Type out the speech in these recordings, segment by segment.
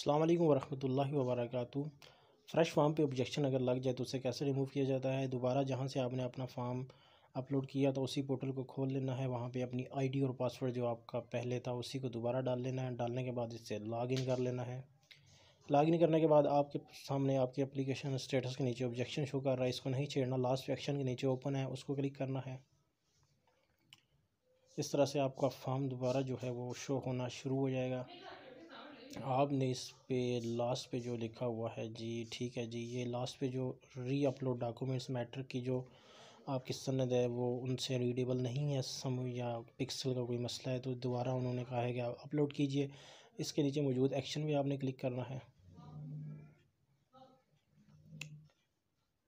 अल्लाम वरहमल work fresh form पे ऑब्जेक्शन अगर लग जाए तो उसे कैसे रिमूव किया जाता है दोबारा जहाँ से आपने अपना फॉर्म अपलोड किया तो उसी पोर्टल को खोल लेना है वहाँ पे अपनी आईडी और पासवर्ड जो आपका पहले था उसी को दोबारा डाल लेना है डालने के बाद इससे लॉगिन कर लेना है लॉगिन करने के बाद आपके सामने आपकी एप्लीकेशन स्टेटस के नीचे ऑब्जेक्शन शो कर रहा है इसको नहीं छेड़ना लास्ट एक्शन के नीचे ओपन है उसको क्लिक करना है इस तरह से आपका फॉर्म दोबारा जो है वो शो होना शुरू हो जाएगा आपने इस पे लास्ट पे जो लिखा हुआ है जी ठीक है जी ये लास्ट पे जो री अपलोड डॉक्यूमेंट्स मैटर की जो आपकी सन्नत है वो उनसे रीडेबल नहीं है सम या पिक्सल का कोई मसला है तो दोबारा उन्होंने कहा है कि आप अपलोड कीजिए इसके नीचे मौजूद एक्शन भी आपने क्लिक करना है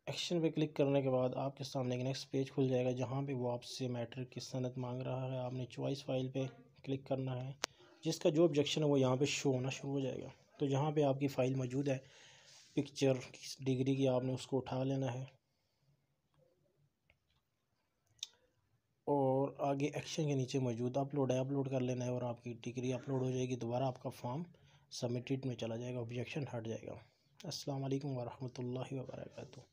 एक्शन पे क्लिक करने के बाद आपके सामने एक नेक्स्ट पेज खुल जाएगा जहाँ पे वो आपसे मैटर की सनत मांग रहा है आपने चॉइस फाइल पे क्लिक करना है जिसका जो ऑब्जेक्शन है वो यहाँ पे शो होना शुरू हो जाएगा तो यहाँ पे आपकी फ़ाइल मौजूद है पिक्चर किस डिग्री की आपने उसको उठा लेना है और आगे एक्शन के नीचे मौजूद अपलोड है अपलोड कर लेना है और आपकी डिग्री अपलोड हो जाएगी दोबारा आपका फॉर्म सबमिटेड में चला जाएगा ऑब्जेक्शन हट जाएगा असलकम वरहमल वर्का